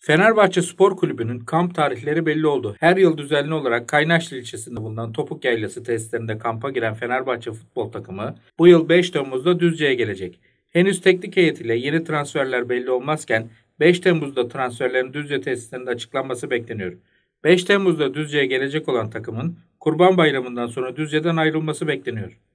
Fenerbahçe Spor Kulübü'nün kamp tarihleri belli oldu. Her yıl düzenli olarak Kaynaşlı ilçesinde bulunan Topuk Yaylası testlerinde kampa giren Fenerbahçe futbol takımı bu yıl 5 Temmuz'da Düzce'ye gelecek. Henüz teknik heyetiyle yeni transferler belli olmazken 5 Temmuz'da transferlerin Düzce testlerinde açıklanması bekleniyor. 5 Temmuz'da Düzce'ye gelecek olan takımın Kurban Bayramı'ndan sonra Düzce'den ayrılması bekleniyor.